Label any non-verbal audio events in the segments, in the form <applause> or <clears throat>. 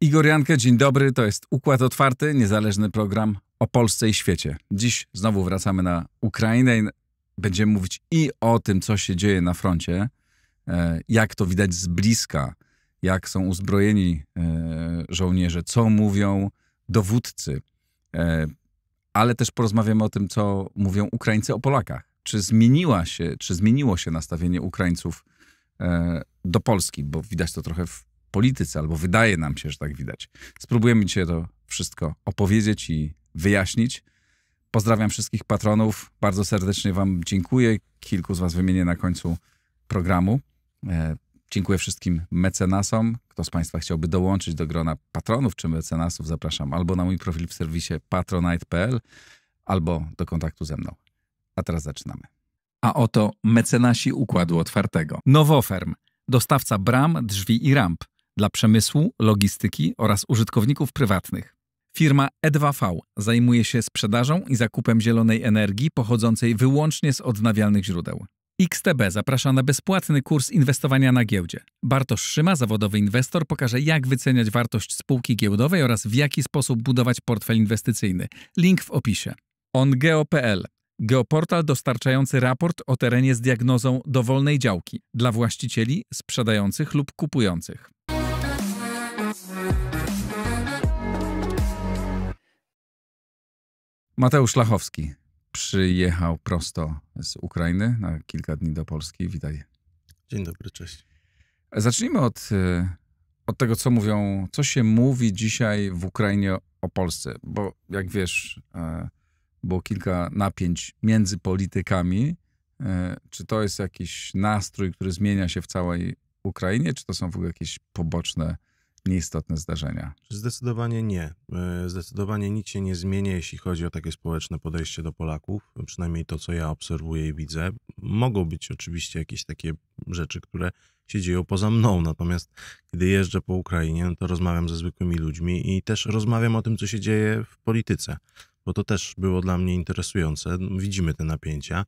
Igor Jankę, dzień dobry. To jest Układ Otwarty, niezależny program o Polsce i świecie. Dziś znowu wracamy na Ukrainę i będziemy mówić i o tym, co się dzieje na froncie, e, jak to widać z bliska, jak są uzbrojeni e, żołnierze, co mówią dowódcy, e, ale też porozmawiamy o tym, co mówią Ukraińcy o Polakach. Czy zmieniła się, czy zmieniło się nastawienie Ukraińców e, do Polski, bo widać to trochę w polityce, albo wydaje nam się, że tak widać. Spróbujemy dzisiaj to wszystko opowiedzieć i wyjaśnić. Pozdrawiam wszystkich patronów, bardzo serdecznie Wam dziękuję. Kilku z Was wymienię na końcu programu. Dziękuję wszystkim mecenasom. Kto z Państwa chciałby dołączyć do grona patronów czy mecenasów, zapraszam albo na mój profil w serwisie patronite.pl, albo do kontaktu ze mną. A teraz zaczynamy. A oto mecenasi Układu Otwartego. Nowoferm, dostawca bram, drzwi i ramp dla przemysłu, logistyki oraz użytkowników prywatnych. Firma E2V zajmuje się sprzedażą i zakupem zielonej energii pochodzącej wyłącznie z odnawialnych źródeł. XTB zaprasza na bezpłatny kurs inwestowania na giełdzie. Bartosz Szyma, zawodowy inwestor, pokaże jak wyceniać wartość spółki giełdowej oraz w jaki sposób budować portfel inwestycyjny. Link w opisie. OnGeo.pl Geoportal dostarczający raport o terenie z diagnozą dowolnej działki dla właścicieli, sprzedających lub kupujących. Mateusz Lachowski, przyjechał prosto z Ukrainy na kilka dni do Polski. Witaj. Dzień dobry, cześć. Zacznijmy od, y, od tego, co mówią, co się mówi dzisiaj w Ukrainie o Polsce, bo jak wiesz, e, było kilka napięć między politykami. E, czy to jest jakiś nastrój, który zmienia się w całej Ukrainie, czy to są w ogóle jakieś poboczne nieistotne zdarzenia? Zdecydowanie nie. E, zdecydowanie nic się nie zmienia, jeśli chodzi o takie społeczne podejście do Polaków, przynajmniej to, co ja obserwuję i widzę. Mogą być oczywiście jakieś takie rzeczy, które się dzieją poza mną, natomiast gdy jeżdżę po Ukrainie, no to rozmawiam ze zwykłymi ludźmi i też rozmawiam o tym, co się dzieje w polityce, bo to też było dla mnie interesujące. Widzimy te napięcia.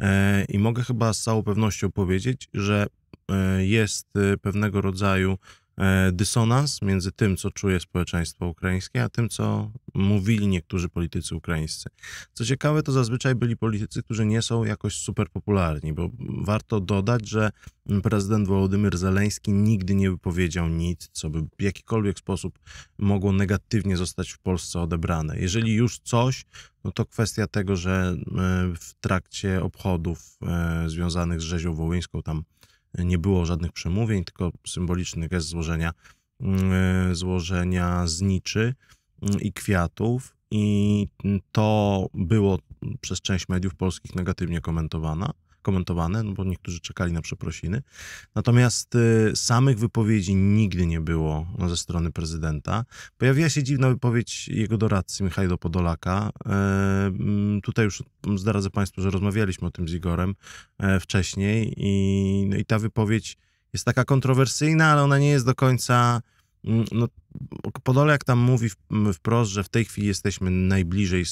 E, I mogę chyba z całą pewnością powiedzieć, że e, jest pewnego rodzaju E, dysonans między tym, co czuje społeczeństwo ukraińskie, a tym, co mówili niektórzy politycy ukraińscy. Co ciekawe, to zazwyczaj byli politycy, którzy nie są jakoś super popularni, bo warto dodać, że prezydent Wołodymyr Zeleński nigdy nie wypowiedział nic, co by w jakikolwiek sposób mogło negatywnie zostać w Polsce odebrane. Jeżeli już coś, no to kwestia tego, że e, w trakcie obchodów e, związanych z rzezią wołyńską tam nie było żadnych przemówień, tylko symboliczny gest złożenia, mm, e, złożenia zniczy mm, i kwiatów. I to było przez część mediów polskich negatywnie komentowana, komentowane, no bo niektórzy czekali na przeprosiny. Natomiast y, samych wypowiedzi nigdy nie było ze strony prezydenta. Pojawiła się dziwna wypowiedź jego doradcy Michała Podolaka. E, tutaj już zdradzę Państwu, że rozmawialiśmy o tym z Igorem e, wcześniej i, no i ta wypowiedź jest taka kontrowersyjna, ale ona nie jest do końca no, tam mówi wprost, że w tej chwili jesteśmy najbliżej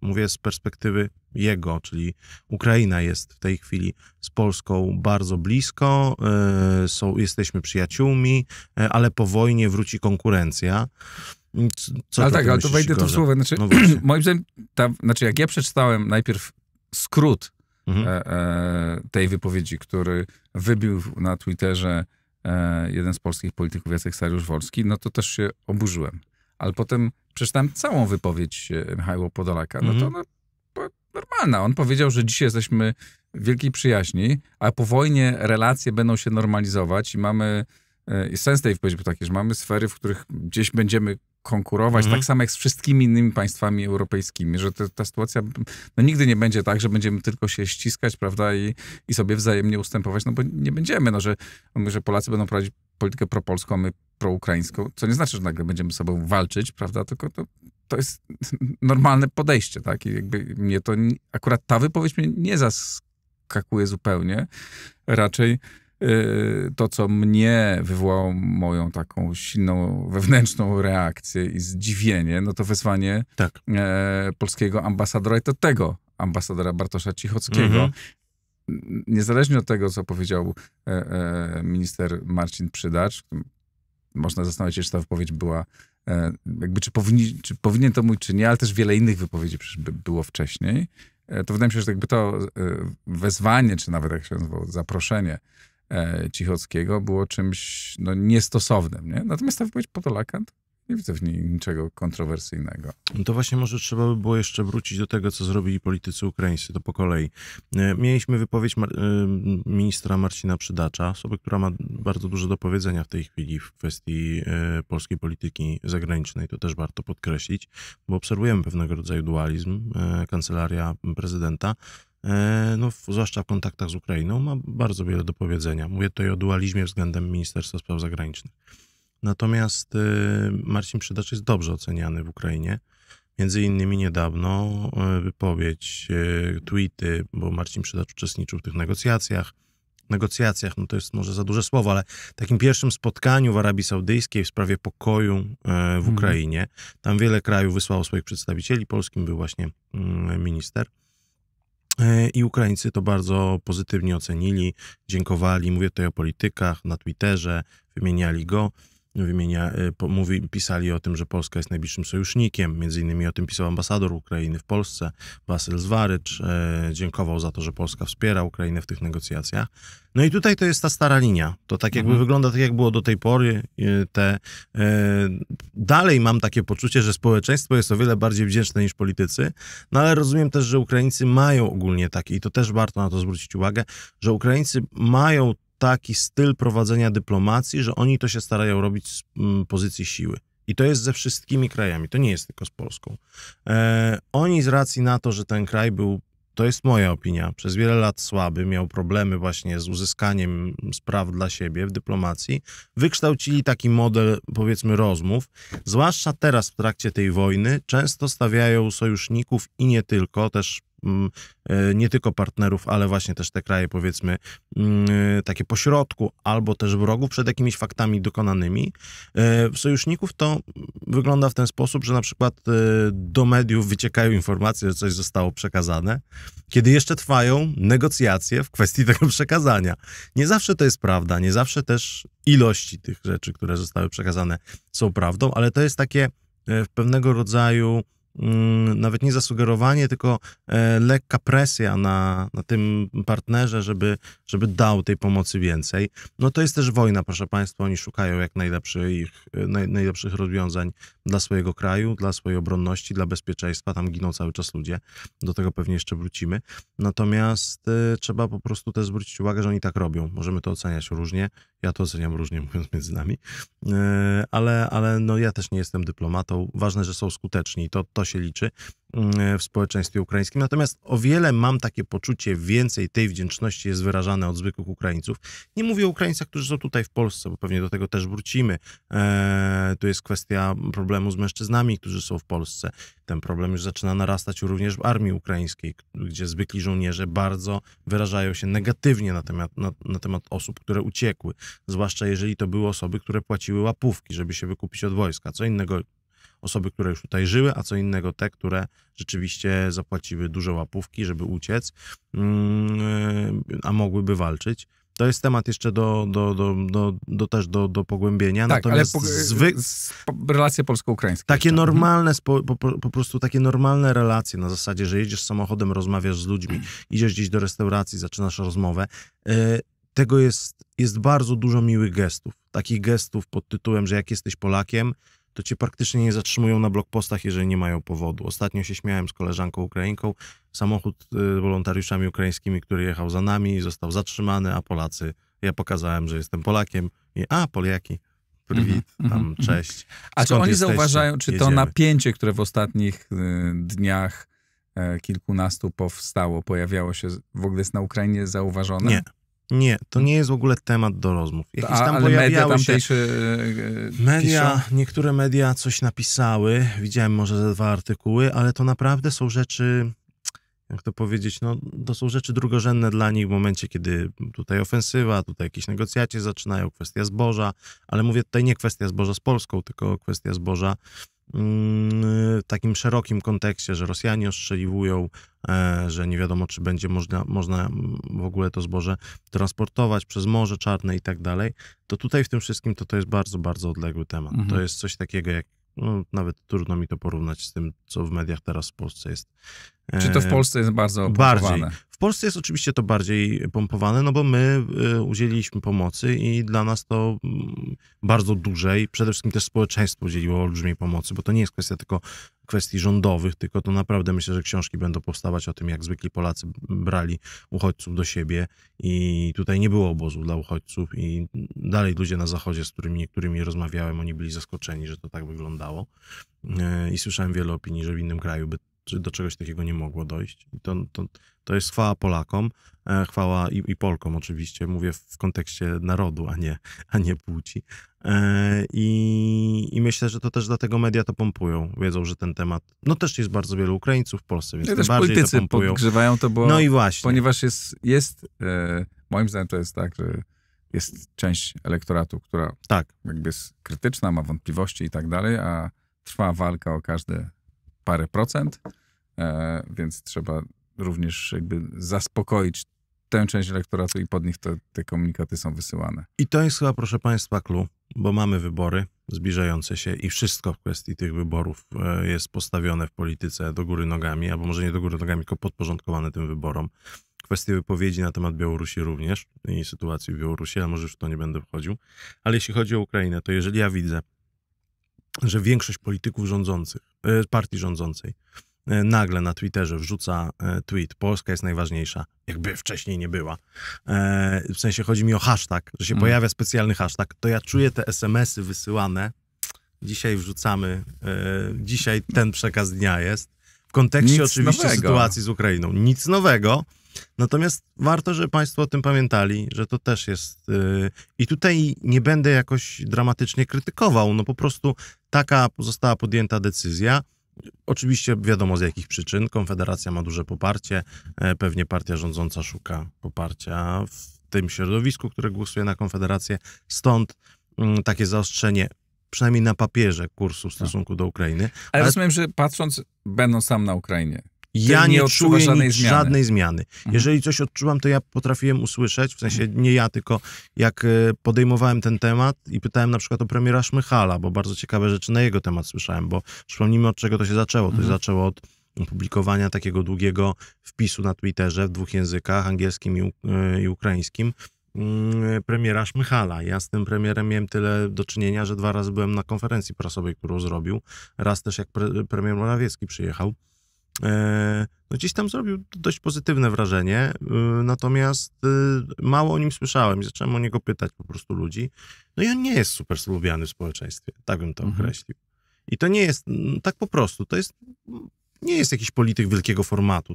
mówię z perspektywy jego, czyli Ukraina jest w tej chwili z Polską bardzo blisko, e, są, jesteśmy przyjaciółmi, e, ale po wojnie wróci konkurencja. Co ale tak, ale to wejdę to w słowo. Znaczy, no <clears throat> moim zdaniem, tam, znaczy jak ja przeczytałem najpierw skrót mhm. e, e, tej wypowiedzi, który wybił na Twitterze e, jeden z polskich polityków, Jacek Sariusz-Wolski, no to też się oburzyłem. Ale potem przeczytałem całą wypowiedź e, Michała Podolaka, no to mhm. normalna. On powiedział, że dzisiaj jesteśmy w wielkiej przyjaźni, a po wojnie relacje będą się normalizować i mamy, e, i sens tej wypowiedzi był taki, że mamy sfery, w których gdzieś będziemy konkurować, mhm. tak samo jak z wszystkimi innymi państwami europejskimi, że te, ta sytuacja no, nigdy nie będzie tak, że będziemy tylko się ściskać, prawda, i, i sobie wzajemnie ustępować, no bo nie będziemy, no, że, no że Polacy będą prowadzić politykę propolską, my proukraińską, co nie znaczy, że nagle będziemy z sobą walczyć, prawda, tylko to, to jest <laughs> normalne podejście, tak, i jakby mnie to, akurat ta wypowiedź mnie nie zaskakuje zupełnie, raczej y, to, co mnie wywołało moją taką silną wewnętrzną reakcję i zdziwienie, no to wezwanie tak. E, polskiego ambasadora i to tego ambasadora Bartosza Cichockiego. Mhm. Niezależnie od tego, co powiedział e, e, minister Marcin Przydacz, można zastanawiać się, czy ta wypowiedź była, e, jakby czy, powinni, czy powinien to mówić, czy nie, ale też wiele innych wypowiedzi by było wcześniej. E, to wydaje mi się, że jakby to e, wezwanie, czy nawet jak się nazywało, zaproszenie Cichockiego było czymś no, niestosownym. Nie? Natomiast ta wypowiedź Potolaka nie widzę w niej niczego kontrowersyjnego. No to właśnie może trzeba by było jeszcze wrócić do tego, co zrobili politycy ukraińscy, to po kolei. E, mieliśmy wypowiedź e, ministra Marcina Przydacza, osoby, która ma bardzo dużo do powiedzenia w tej chwili w kwestii e, polskiej polityki zagranicznej, to też warto podkreślić, bo obserwujemy pewnego rodzaju dualizm. Kancelaria prezydenta no, zwłaszcza w kontaktach z Ukrainą, ma bardzo wiele do powiedzenia. Mówię tutaj o dualizmie względem Ministerstwa Spraw Zagranicznych. Natomiast y, Marcin Przydacz jest dobrze oceniany w Ukrainie. Między innymi niedawno y, wypowiedź, y, tweety, bo Marcin Przydacz uczestniczył w tych negocjacjach. Negocjacjach, no to jest może za duże słowo, ale takim pierwszym spotkaniu w Arabii Saudyjskiej w sprawie pokoju w mhm. Ukrainie. Tam wiele krajów wysłało swoich przedstawicieli, polskim był właśnie mm, minister. I Ukraińcy to bardzo pozytywnie ocenili, dziękowali. Mówię tutaj o politykach na Twitterze, wymieniali go wymienia, e, mówi, pisali o tym, że Polska jest najbliższym sojusznikiem, między innymi o tym pisał ambasador Ukrainy w Polsce, Wasyl Zwarycz, e, dziękował za to, że Polska wspiera Ukrainę w tych negocjacjach. No i tutaj to jest ta stara linia. To tak jakby mhm. wygląda tak, jak było do tej pory. E, te, dalej mam takie poczucie, że społeczeństwo jest o wiele bardziej wdzięczne niż politycy, no ale rozumiem też, że Ukraińcy mają ogólnie takie, i to też warto na to zwrócić uwagę, że Ukraińcy mają taki styl prowadzenia dyplomacji, że oni to się starają robić z mm, pozycji siły. I to jest ze wszystkimi krajami, to nie jest tylko z Polską. E, oni z racji na to, że ten kraj był, to jest moja opinia, przez wiele lat słaby, miał problemy właśnie z uzyskaniem spraw dla siebie w dyplomacji, wykształcili taki model, powiedzmy, rozmów. Zwłaszcza teraz w trakcie tej wojny, często stawiają sojuszników i nie tylko, też Mm, e, nie tylko partnerów, ale właśnie też te kraje, powiedzmy, mm, e, takie pośrodku, albo też wrogów przed jakimiś faktami dokonanymi. E, sojuszników to wygląda w ten sposób, że na przykład do mediów wyciekają informacje, że coś zostało przekazane, kiedy jeszcze trwają negocjacje w kwestii <laughs> tego przekazania. Nie zawsze to jest prawda, nie zawsze też ilości tych rzeczy, które zostały przekazane, są prawdą, ale to jest takie w pewnego rodzaju Mm, nawet nie zasugerowanie, tylko e, lekka presja na, na tym partnerze, żeby, żeby dał tej pomocy więcej. No to jest też wojna, proszę Państwa, oni szukają jak najlepszych, e, naj, najlepszych rozwiązań dla swojego kraju, dla swojej obronności, dla bezpieczeństwa. Tam giną cały czas ludzie. Do tego pewnie jeszcze wrócimy. Natomiast y, trzeba po prostu też zwrócić uwagę, że oni tak robią. Możemy to oceniać różnie. Ja to oceniam różnie, <laughs> mówiąc między nami. Y, ale ale no, ja też nie jestem dyplomatą. Ważne, że są skuteczni. To, to się liczy w społeczeństwie ukraińskim. Natomiast o wiele mam takie poczucie, więcej tej wdzięczności jest wyrażane od zwykłych Ukraińców. Nie mówię o Ukraińcach, którzy są tutaj w Polsce, bo pewnie do tego też wrócimy. Eee, jest kwestia problemu z mężczyznami, którzy są w Polsce. Ten problem już zaczyna narastać również w armii ukraińskiej, gdzie zwykli żołnierze bardzo wyrażają się negatywnie na temat, na, na temat osób, które uciekły. Zwłaszcza jeżeli to były osoby, które płaciły łapówki, żeby się wykupić od wojska. Co innego osoby, które już tutaj żyły, a co innego te, które rzeczywiście zapłaciły duże łapówki, żeby uciec, mm, e, a mogłyby walczyć. To jest temat jeszcze do, do, do, do, do też do, do pogłębienia. Tak, Natomiast ale po, zwyk... relacje polsko-ukraińskie. Takie jeszcze. Mhm. normalne, mhm. po, po, po, prostu takie normalne relacje na zasadzie, że jedziesz samochodem, rozmawiasz z ludźmi, <clears throat> idziesz gdzieś do restauracji, zaczynasz rozmowę. E, tego jest, jest bardzo dużo miłych gestów. Takich gestów pod tytułem, że jak jesteś Polakiem, to cię praktycznie nie zatrzymują na blokpostach, jeżeli nie mają powodu. Ostatnio się śmiałem z koleżanką Ukrainką, samochód z y, wolontariuszami ukraińskimi, który jechał za nami, został zatrzymany, a Polacy, ja pokazałem, że jestem Polakiem i a, Poliaki. Prwit, mm -hmm, tam, mm -hmm. cześć. Skąd a czy oni jesteście? zauważają, czy Jedziemy. to napięcie, które w ostatnich y, dniach e, kilkunastu powstało, pojawiało się, w ogóle jest na Ukrainie zauważone? Nie. Nie, to mm. nie jest w ogóle temat do rozmów. Jakieś tam A, ale media się... E, e, media, piszą? niektóre media coś napisały, widziałem może ze dwa artykuły, ale to naprawdę są rzeczy, jak to powiedzieć, no to są rzeczy drugorzędne dla nich w momencie, kiedy tutaj ofensywa, tutaj jakieś negocjacje zaczynają, kwestia zboża, ale mówię tutaj nie kwestia zboża z Polską, tylko kwestia zboża Mm, y, takim szerokim kontekście, że Rosjanie ostrzeliwują, e, że nie wiadomo, czy będzie można, można w ogóle to zboże transportować przez Morze Czarne i tak dalej, to tutaj w tym wszystkim to, to jest bardzo, bardzo odległy temat. Mhm. To jest coś takiego jak no, nawet trudno mi to porównać z tym, co w mediach teraz w Polsce jest. Czy to w e, Polsce jest bardzo bardziej? W Polsce jest oczywiście to bardziej pompowane, no bo my y, udzieliliśmy pomocy i dla nas to mm, bardzo dużej, przede wszystkim też społeczeństwo udzieliło olbrzymiej pomocy, bo to nie jest kwestia tylko kwestii rządowych, tylko to naprawdę myślę, że książki będą powstawać o tym, jak zwykli Polacy brali uchodźców do siebie i tutaj nie było obozu dla uchodźców i dalej ludzie na zachodzie, z którymi niektórymi rozmawiałem, oni byli zaskoczeni, że to tak wyglądało y, i słyszałem wiele opinii, że w innym kraju by czy do czegoś takiego nie mogło dojść. To, to, to, jest chwała Polakom, e, chwała i, i Polkom oczywiście, mówię w kontekście narodu, a nie, a nie płci. E, I, I myślę, że to też dlatego media to pompują. Wiedzą, że ten temat, no też jest bardzo wielu Ukraińców w Polsce, więc ja no też bardziej politycy to pompują. podgrzewają to, bo... No i właśnie. Ponieważ jest, jest e, moim zdaniem to jest tak, że jest część elektoratu, która tak. jakby jest krytyczna, ma wątpliwości i tak dalej, a trwa walka o każde parę procent, e, więc trzeba również jakby zaspokoić tę część elektoratu i pod nich te komunikaty są wysyłane. I to jest chyba, proszę Państwa, clue, bo mamy wybory zbliżające się i wszystko w kwestii tych wyborów e, jest postawione w polityce do góry nogami, albo może nie do góry nogami, tylko podporządkowane tym wyborom. Kwestie wypowiedzi na temat Białorusi również i sytuacji w Białorusi, ale może już w to nie będę wchodził. Ale jeśli chodzi o Ukrainę, to jeżeli ja widzę, że większość polityków rządzących, e, partii rządzącej, e, nagle na Twitterze wrzuca e, tweet Polska jest najważniejsza, jakby wcześniej nie była. W sensie chodzi mi o hashtag, że się mm. pojawia specjalny hashtag, to ja czuję te SMS-y wysyłane. Dzisiaj wrzucamy, dzisiaj ten przekaz dnia jest. W kontekście Nic oczywiście nowego. sytuacji z Ukrainą. Nic nowego, Natomiast warto, żeby Państwo o tym pamiętali, że to też jest. Yy, I tutaj nie będę jakoś dramatycznie krytykował, no po prostu taka została podjęta decyzja. Oczywiście wiadomo z jakich przyczyn. Konfederacja ma duże poparcie, e, pewnie partia rządząca szuka poparcia w tym środowisku, które głosuje na Konfederację. Stąd yy, takie zaostrzenie przynajmniej na papierze kursu w tak. stosunku do Ukrainy. Ale, ale rozumiem, że patrząc, będąc sam na Ukrainie, ja nie, nie czuję żadnej nic, zmiany. Żadnej zmiany. Mhm. Jeżeli coś odczuwam, to ja potrafiłem usłyszeć, w sensie nie ja, tylko jak e, podejmowałem ten temat i pytałem na przykład o premiera Szmychala, bo bardzo ciekawe rzeczy na jego temat słyszałem, bo przypomnijmy od czego to się zaczęło. To się mhm. zaczęło od publikowania takiego długiego wpisu na Twitterze w dwóch językach, angielskim i, uk e, i ukraińskim, mm, premiera Szmychala. Ja z tym premierem miałem tyle do czynienia, że dwa razy byłem na konferencji prasowej, którą zrobił. Raz też jak pre premier Morawiecki przyjechał. E, no gdzieś tam zrobił dość pozytywne wrażenie, e, natomiast e, mało o nim słyszałem i zacząłem o niego pytać po prostu ludzi. No i on nie jest super lubiany w społeczeństwie, tak bym to mhm. określił. I to nie jest tak po prostu, to jest nie jest jakiś polityk wielkiego formatu.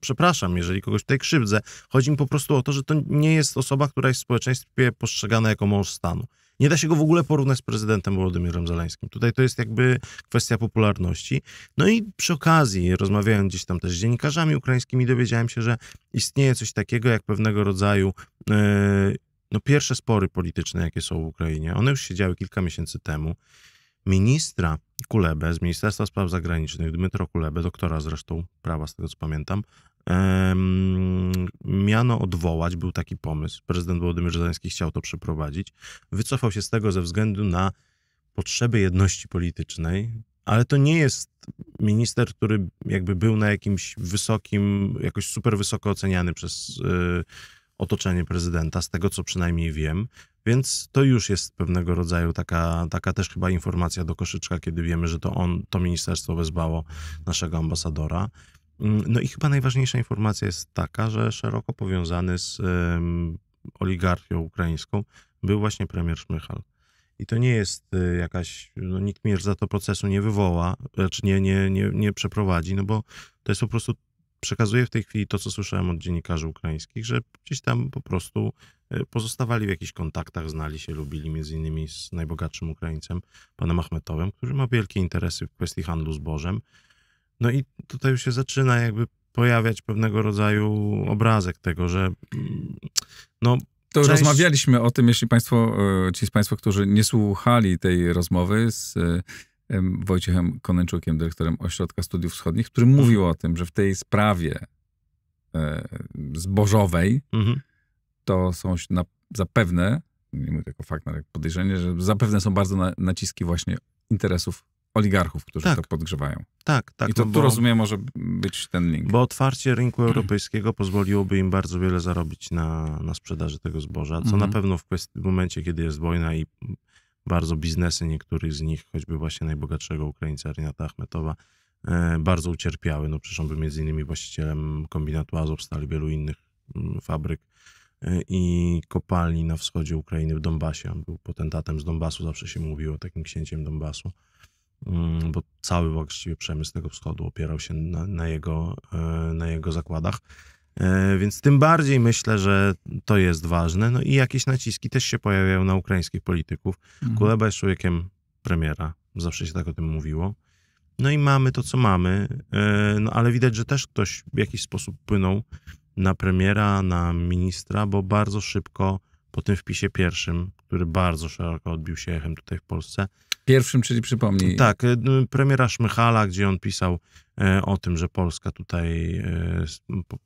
przepraszam, jeżeli kogoś tutaj krzywdzę. Chodzi mi po prostu o to, że to nie jest osoba, która jest w społeczeństwie postrzegana jako mąż stanu. Nie da się go w ogóle porównać z prezydentem Władimirem Zaleńskim. Tutaj to jest jakby kwestia popularności. No i przy okazji, rozmawiając gdzieś tam też z dziennikarzami ukraińskimi, dowiedziałem się, że istnieje coś takiego jak pewnego rodzaju yy, no pierwsze spory polityczne, jakie są w Ukrainie. One już się działy kilka miesięcy temu. Ministra Kulebę z Ministerstwa Spraw Zagranicznych, Dmytro Kulebę, doktora zresztą prawa z tego co pamiętam, miano odwołać, był taki pomysł. Prezydent Władimir Żeleński chciał to przeprowadzić. Wycofał się z tego ze względu na potrzeby jedności politycznej, ale to nie jest minister, który jakby był na jakimś wysokim, jakoś super wysoko oceniany przez y, otoczenie prezydenta, z tego co przynajmniej wiem. Więc to już jest pewnego rodzaju taka, taka też chyba informacja do koszyczka, kiedy wiemy, że to on, to ministerstwo wezwało naszego ambasadora. Mm, no i chyba najważniejsza informacja jest taka, że szeroko powiązany z oligarchią ukraińską był właśnie premier Szmychal. I to nie jest y, jakaś, no nikt mnie za to procesu nie wywoła, czy znaczy nie, nie, nie, nie przeprowadzi, no bo to jest po prostu, przekazuję w tej chwili to, co słyszałem od dziennikarzy ukraińskich, że gdzieś tam po prostu y, pozostawali w jakichś kontaktach, znali się, lubili między innymi z najbogatszym Ukraińcem, panem Achmetowem, który ma wielkie interesy w kwestii handlu zbożem, no i tutaj już się zaczyna jakby pojawiać pewnego rodzaju obrazek tego, że mm, no. To rozmawialiśmy o tym, jeśli państwo, e, ci z państwa, którzy nie słuchali tej rozmowy z e, Wojciechem Konęczukiem, dyrektorem Ośrodka Studiów Wschodnich, który mhm. mówił o tym, że w tej sprawie e, zbożowej mhm. to są na, zapewne, nie mówię tylko fakt, ale podejrzenie, że zapewne są bardzo na, naciski właśnie interesów oligarchów, którzy tak. to podgrzewają. Tak, tak. I to no bo, tu rozumiem może być ten link. Bo otwarcie rynku europejskiego pozwoliłoby im bardzo wiele zarobić na, na sprzedaży tego zboża, co mhm. na pewno w, kwestii, w momencie, kiedy jest wojna i bardzo biznesy niektórych z nich, choćby właśnie najbogatszego Ukraińca Rinata Achmetowa, e, bardzo ucierpiały. No przecież on był między innymi właścicielem kombinatu Azov, stali wielu innych m, mm, fabryk e, i kopalni na wschodzie Ukrainy w Donbasie. On był potentatem z Donbasu, zawsze się mówiło takim księciem Donbasu Mm, bo cały właściwie przemysł tego wschodu opierał się na, na jego, e, na jego zakładach. E, więc tym bardziej myślę, że to jest ważne. No i jakieś naciski też się pojawiają na ukraińskich polityków. Mhm. Kuleba jest człowiekiem premiera, zawsze się tak o tym mówiło. No i mamy to, co mamy, e, no ale widać, że też ktoś w jakiś sposób płynął na premiera, na ministra, bo bardzo szybko po tym wpisie pierwszym, który bardzo szeroko odbił się echem tutaj w Polsce, Pierwszym, czyli przypomnij. Tak, y, y, premiera Szmychala, gdzie on pisał y, o tym, że Polska tutaj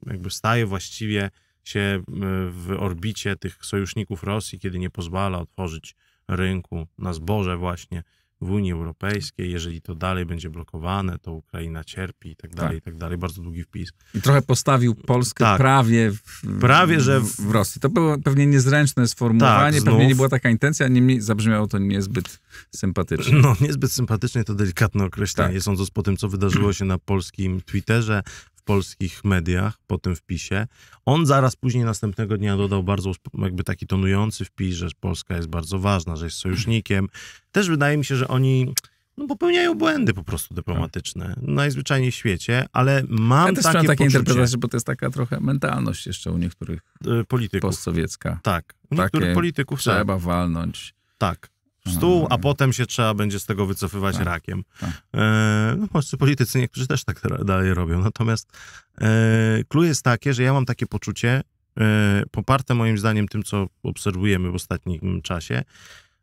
jakby staje właściwie się w orbicie tych sojuszników Rosji, kiedy nie pozwala otworzyć rynku na zboże właśnie w Unii Europejskiej, jeżeli to dalej będzie blokowane, to Ukraina cierpi i tak, tak. dalej, tak. i tak dalej. Bardzo długi wpis. I trochę postawił Polskę tak. prawie, w, prawie że w, w, Rosji. To było pewnie niezręczne sformułowanie, tak, pewnie nie była taka intencja, niemniej zabrzmiało to niezbyt sympatycznie. No, niezbyt sympatycznie to delikatne określenie, tak. sądząc po tym, co wydarzyło <clears throat> się na polskim Twitterze, polskich mediach po tym wpisie. On zaraz później następnego dnia dodał bardzo jakby taki tonujący wpis, że Polska jest bardzo ważna, że jest sojusznikiem. Też wydaje mi się, że oni no, popełniają błędy po prostu dyplomatyczne. Tak. Najzwyczajniej w świecie, ale mam ja też takie, takie interpretacje, bo to jest taka trochę mentalność jeszcze u niektórych y, polityków. postsowiecka. Tak, u niektórych takie polityków tak. trzeba tak. walnąć. Tak stół, a mm. potem się trzeba będzie z tego wycofywać tak. rakiem. Tak. E, no, polscy politycy niektórzy też tak dalej robią. Natomiast e, jest takie, że ja mam takie poczucie, e, poparte moim zdaniem tym, co obserwujemy w ostatnim czasie,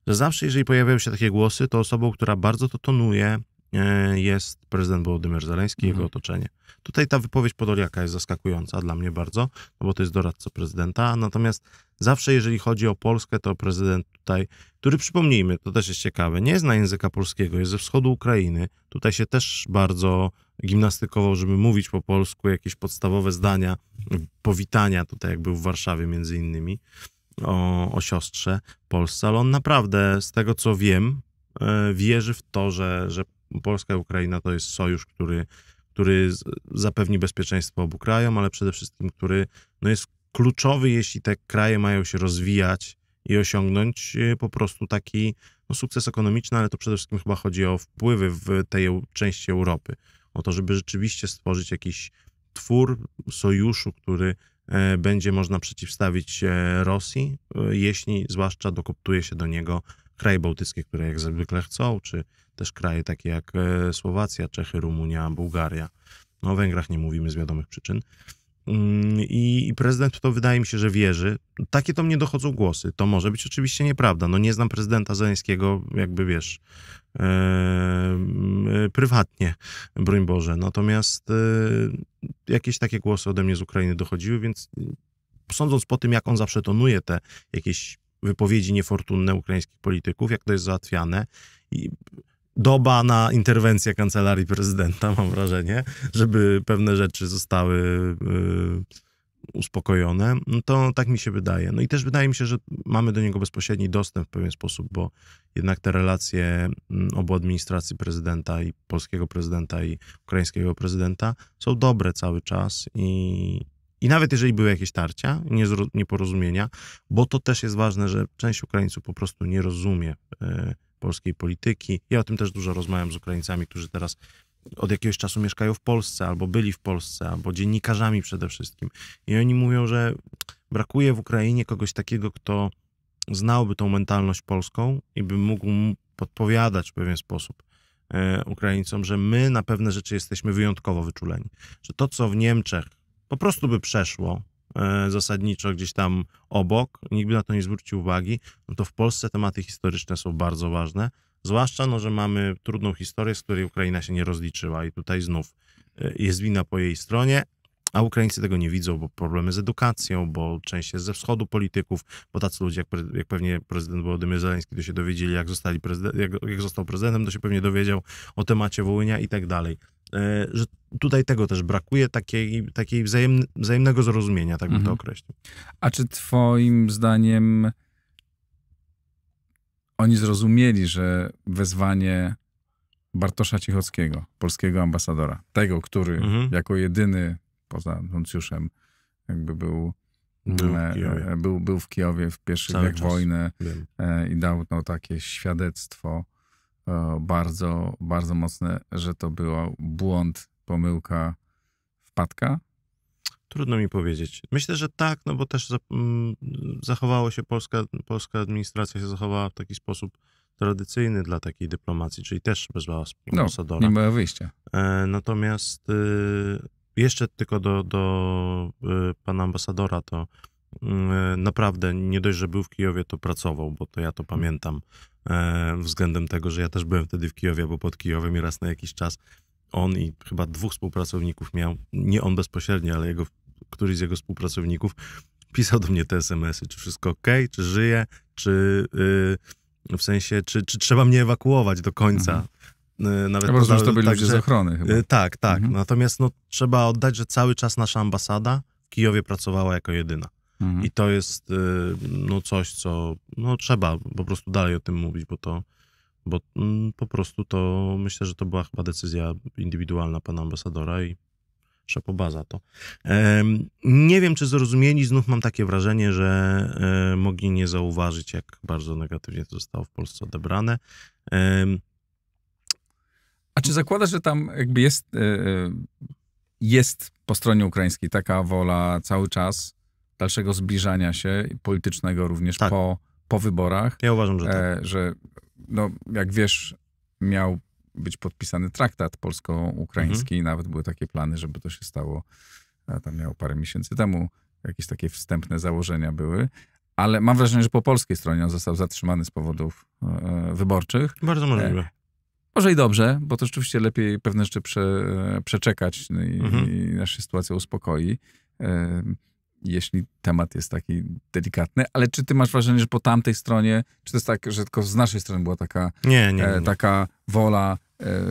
że zawsze, jeżeli pojawiają się takie głosy, to osobą, która bardzo to tonuje, E, jest prezydent Wołodymyr Zeleński i mhm. jego otoczenie. Tutaj ta wypowiedź Podoliaka jest zaskakująca dla mnie bardzo, no bo to jest doradca prezydenta, natomiast zawsze jeżeli chodzi o Polskę, to prezydent tutaj, który przypomnijmy, to też jest ciekawe, nie zna języka polskiego, jest ze wschodu Ukrainy, tutaj się też bardzo gimnastykował, żeby mówić po polsku jakieś podstawowe zdania, powitania tutaj jak był w Warszawie między innymi, o, o siostrze Polsce, ale on naprawdę z tego co wiem, e, wierzy w to, że, że Polska i Ukraina to jest sojusz, który, który zapewni bezpieczeństwo obu krajom, ale przede wszystkim, który no jest kluczowy, jeśli te kraje mają się rozwijać i osiągnąć y, po prostu taki no, sukces ekonomiczny, ale to przede wszystkim chyba chodzi o wpływy w tej części Europy. O to, żeby rzeczywiście stworzyć jakiś twór sojuszu, który e, będzie można przeciwstawić e, Rosji, e, jeśli zwłaszcza dokoptuje się do niego kraje bałtyckie, które jak zwykle chcą, czy też kraje takie jak e, Słowacja, Czechy, Rumunia, Bułgaria. No, o Węgrach nie mówimy z wiadomych przyczyn. Mm, I, I, prezydent to wydaje mi się, że wierzy. Takie to mnie dochodzą głosy. To może być oczywiście nieprawda. No nie znam prezydenta Zeleńskiego, jakby wiesz, e, e, prywatnie, broń Boże. Natomiast jakieś takie głosy ode mnie z Ukrainy dochodziły, więc mm, sądząc po tym, jak on zawsze tonuje te jakieś wypowiedzi niefortunne ukraińskich polityków, jak to jest załatwiane. I doba na interwencję kancelarii prezydenta, mam wrażenie, żeby pewne rzeczy zostały y, uspokojone, no to tak mi się wydaje. No i też wydaje mi się, że mamy do niego bezpośredni dostęp w pewien sposób, bo jednak te relacje mm, obu administracji prezydenta i polskiego prezydenta i ukraińskiego prezydenta są dobre cały czas i, i nawet jeżeli były jakieś tarcia, nieporozumienia, bo to też jest ważne, że część Ukraińców po prostu nie rozumie e, polskiej polityki. Ja o tym też dużo rozmawiam z Ukraińcami, którzy teraz od jakiegoś czasu mieszkają w Polsce, albo byli w Polsce, albo dziennikarzami przede wszystkim. I oni mówią, że brakuje w Ukrainie kogoś takiego, kto znałby tą mentalność polską i by mógł podpowiadać w pewien sposób e, Ukraińcom, że my na pewne rzeczy jesteśmy wyjątkowo wyczuleni. Że to, co w Niemczech po prostu by przeszło e, zasadniczo gdzieś tam obok, nikt by na to nie zwrócił uwagi, no to w Polsce tematy historyczne są bardzo ważne, zwłaszcza, no, że mamy trudną historię, z której Ukraina się nie rozliczyła i tutaj znów e, jest wina po jej stronie, a Ukraińcy tego nie widzą, bo problemy z edukacją, bo część jest ze wschodu polityków, bo tacy ludzie, jak, jak pewnie prezydent Wołodymyr Zeleński, to się dowiedzieli, jak, zostali jak, jak, został prezydentem, to się pewnie dowiedział o temacie Wołynia i tak dalej. E, że tutaj tego też brakuje, takiej, takiej wzajemne, wzajemnego zrozumienia, tak bym mhm. to określił. A czy twoim zdaniem oni zrozumieli, że wezwanie Bartosza Cichockiego, polskiego ambasadora, tego, który mhm. jako jedyny poza nuncjuszem jakby był był, w e, Kijowie. E, był, był w Kijowie w pierwszych dniach wojny Wiem. i dał no, takie świadectwo bardzo, bardzo mocne, że to był błąd, pomyłka, wpadka? Trudno mi powiedzieć. Myślę, że tak, no bo też mm, zachowało się polska, polska administracja się zachowała w taki sposób tradycyjny dla takiej dyplomacji, czyli też wezwała no, ambasadora. No, nie było wyjścia. E, natomiast y, jeszcze tylko do, do y, pana ambasadora to Mm, e, naprawdę nie dość, że był w Kijowie, to pracował, bo to ja to mm. pamiętam e, względem tego, że ja też byłem wtedy w Kijowie, bo pod Kijowem i raz na jakiś czas on i chyba dwóch współpracowników miał, nie on bezpośrednio, ale jego, któryś z jego współpracowników pisał do mnie te SMSy, czy wszystko ok, czy żyje, czy yy, w sensie, czy, czy trzeba mnie ewakuować do końca. Mhm. E, nawet ja rozumiem, to byli tak, ludzie z ochrony chyba. tak, tak. Mhm. Natomiast no, trzeba oddać, że cały czas nasza ambasada w Kijowie pracowała jako jedyna. Mhm. I to jest y, no, coś, co no, trzeba po prostu dalej o tym mówić, bo to bo mm, po prostu to myślę, że to była chyba decyzja indywidualna pana ambasadora i szapoba za to. nie wiem, czy zrozumieli, znów mam takie wrażenie, że e, mogli nie zauważyć, jak bardzo negatywnie to zostało w Polsce odebrane. a czy zakładasz, że tam jakby jest, e, e, jest po stronie ukraińskiej taka wola cały czas, dalszego zbliżania się politycznego również tak. po, po wyborach. Ja uważam, że e, tak. że, no, jak wiesz, miał być podpisany traktat polsko-ukraiński, mhm. nawet były takie plany, żeby to się stało, tam miało parę miesięcy temu, jakieś takie wstępne założenia były, ale mam wrażenie, że po polskiej stronie on został zatrzymany z powodów e, e wyborczych. Bardzo możliwe. E, może i dobrze, bo to rzeczywiście lepiej pewne rzeczy prze, przeczekać no i, mhm. i nasza sytuacja uspokoi. E, jeśli temat jest taki delikatny, ale czy ty masz wrażenie, że po tamtej stronie, czy to jest tak, że tylko z naszej strony była taka, nie, nie, nie. E, taka wola e,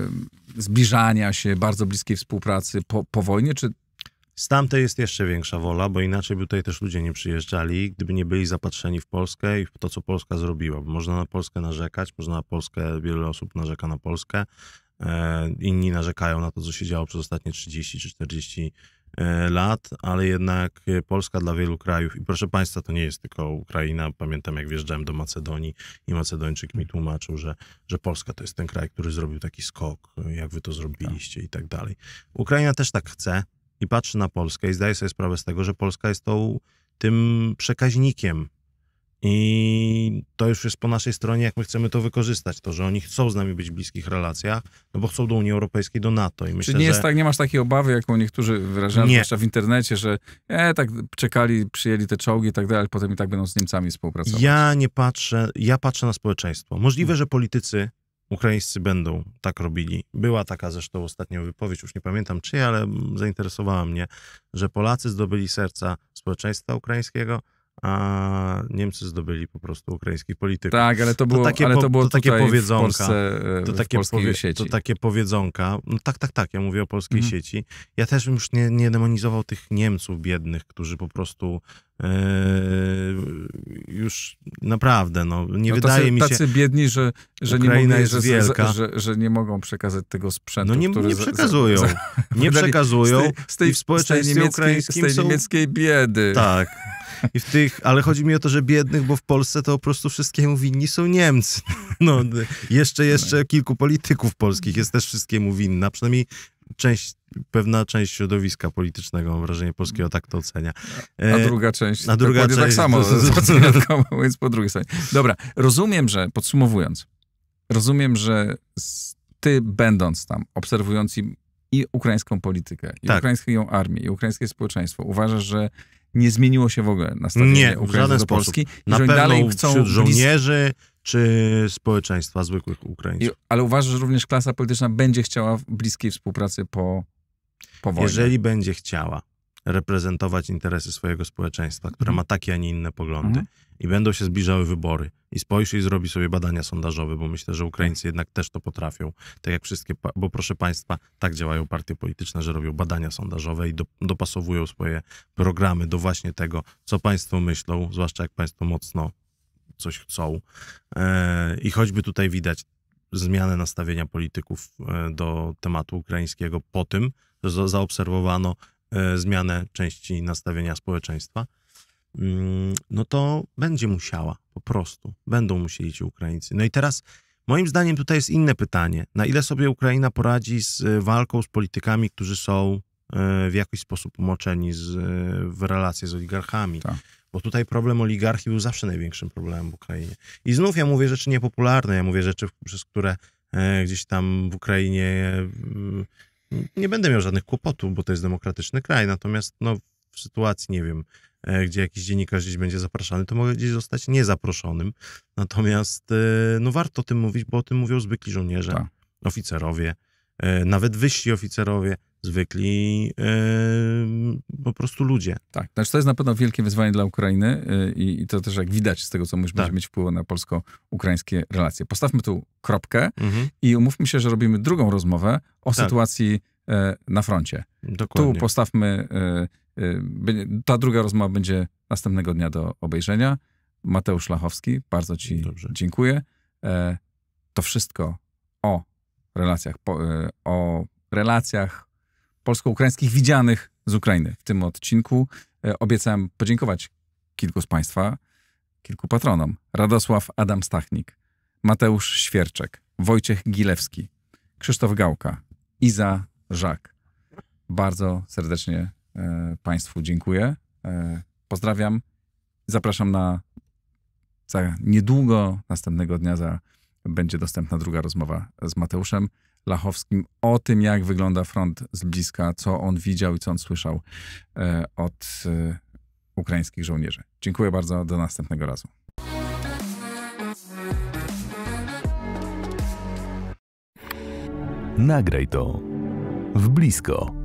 zbliżania się, bardzo bliskiej współpracy po, po wojnie, czy z tamtej jest jeszcze większa wola, bo inaczej by tutaj też ludzie nie przyjeżdżali, gdyby nie byli zapatrzeni w Polskę i w to, co Polska zrobiła. Bo można na Polskę narzekać, można na Polskę, wiele osób narzeka na Polskę, e, inni narzekają na to, co się działo przez ostatnie 30 czy 40 E, lat, ale jednak e, Polska dla wielu krajów i proszę Państwa, to nie jest tylko Ukraina. Pamiętam, jak wjeżdżałem do Macedonii i Macedończyk mi mm. tłumaczył, że, że Polska to jest ten kraj, który zrobił taki skok, e, jak wy to zrobiliście tak. i tak dalej. Ukraina też tak chce i patrzy na Polskę i zdaje sobie sprawę z tego, że Polska jest tą, tym przekaźnikiem i to już jest po naszej stronie, jak my chcemy to wykorzystać, to, że oni chcą z nami być w bliskich relacjach, no bo chcą do Unii Europejskiej, do NATO. I myślę, Czyli nie, jest że... tak, nie masz takiej obawy, jaką niektórzy wyrażają, nie. zwłaszcza w internecie, że e, tak czekali, przyjęli te czołgi i tak dalej, potem i tak będą z Niemcami współpracować. Ja nie patrzę, ja patrzę na społeczeństwo. Możliwe, mm. że politycy ukraińscy będą tak robili. Była taka zresztą ostatnio wypowiedź, już nie pamiętam czyja, ale zainteresowała mnie, że Polacy zdobyli serca społeczeństwa ukraińskiego, a Niemcy zdobyli po prostu ukraińskich polityków. Tak, ale to było, to takie, ale to było to takie powiedzonka, w Polsce, to e, takie, powie, sieci. to takie powiedzonka. No tak, tak, tak, ja mówię o polskiej mhm. sieci. Ja też bym już nie, nie demonizował tych Niemców biednych, którzy po prostu e, już naprawdę, no nie no wydaje tacy, mi się... Tacy biedni, że, że, nie, mogli, że, że, że, że, nie mogą przekazać tego sprzętu, No nie, nie przekazują. Za, za, nie <laughs> przekazują z tej, z tej, i w społeczeństwie z tej niemieckiej, ukraińskim z tej niemieckiej biedy. Tak. <laughs> I w tych, ale chodzi mi o to, że biednych, bo w Polsce to po prostu wszystkiemu winni są Niemcy. <laughs> No, jeszcze, jeszcze no kilku polityków polskich jest też wszystkiemu winna, przynajmniej część, pewna część środowiska politycznego, mam wrażenie, polskiego tak to ocenia. E, a druga część, a druga tak część tak samo, <laughs> <laughs> więc po drugiej stronie. Dobra, rozumiem, że, podsumowując, rozumiem, że ty będąc tam, obserwując i, i ukraińską politykę, i tak. ukraińską armię, i ukraińskie społeczeństwo, uważasz, że nie zmieniło się w ogóle na stanie Ukraińców w żaden do Polski. Na pewno dalej chcą wśród żołnierzy czy społeczeństwa zwykłych Ukraińców. I, ale uważasz, że również klasa polityczna będzie chciała bliskiej współpracy po, po wojnie? Jeżeli będzie chciała reprezentować interesy swojego społeczeństwa, które mhm. ma takie, a nie inne poglądy mhm. i będą się zbliżały wybory. I spojrzy i zrobi sobie badania sondażowe, bo myślę, że Ukraińcy jednak też to potrafią. Tak jak wszystkie, bo proszę Państwa, tak działają partie polityczne, że robią badania sondażowe i do, dopasowują swoje programy do właśnie tego, co Państwo myślą, zwłaszcza jak Państwo mocno coś chcą. E, I choćby tutaj widać zmianę nastawienia polityków e, do tematu ukraińskiego po tym, że zaobserwowano E, zmianę części nastawienia społeczeństwa, mm, no to będzie musiała po prostu. Będą musieli ci Ukraińcy. No i teraz moim zdaniem tutaj jest inne pytanie. Na ile sobie Ukraina poradzi z e, walką z politykami, którzy są e, w jakiś sposób umoczeni z, w relacje z oligarchami? Tak. Bo tutaj problem oligarchii był zawsze największym problemem w Ukrainie. I znów ja mówię rzeczy niepopularne, ja mówię rzeczy, przez które gdzieś tam w Ukrainie nie będę miał żadnych kłopotów, bo to jest demokratyczny kraj. Natomiast no, w sytuacji, nie wiem, e, gdzie jakiś dziennikarz gdzieś będzie zapraszany, to mogę gdzieś zostać niezaproszonym. Natomiast e, no, warto o tym mówić, bo o tym mówią zwykli żołnierze, tak. oficerowie, e, nawet wyżsi oficerowie zwykli yy, po prostu ludzie. Tak, znaczy to jest na pewno wielkie wyzwanie dla Ukrainy yy, i to też jak widać z tego, co mówisz, tak. będzie mieć wpływ na polsko-ukraińskie relacje. Postawmy tu kropkę mhm. i umówmy się, że robimy drugą rozmowę o tak. sytuacji yy, na froncie. Dokładnie. Tu postawmy, ta druga rozmowa będzie następnego dnia do obejrzenia. Mateusz Lachowski, bardzo ci Dobrze. dziękuję. to wszystko o relacjach, po, o relacjach polsko-ukraińskich widzianych z Ukrainy w tym odcinku. E, obiecałem podziękować kilku z Państwa, kilku patronom. Radosław Adam Stachnik, Mateusz Świerczek, Wojciech Gilewski, Krzysztof Gałka, Iza Żak. Bardzo serdecznie e, Państwu dziękuję. E, pozdrawiam. Zapraszam na za niedługo, następnego dnia, za, będzie dostępna druga rozmowa z Mateuszem. Lachowskim o tym, jak wygląda front z bliska, co on widział i co on słyszał e, od e, ukraińskich żołnierzy. Dziękuję bardzo, do następnego razu. Nagraj to w blisko.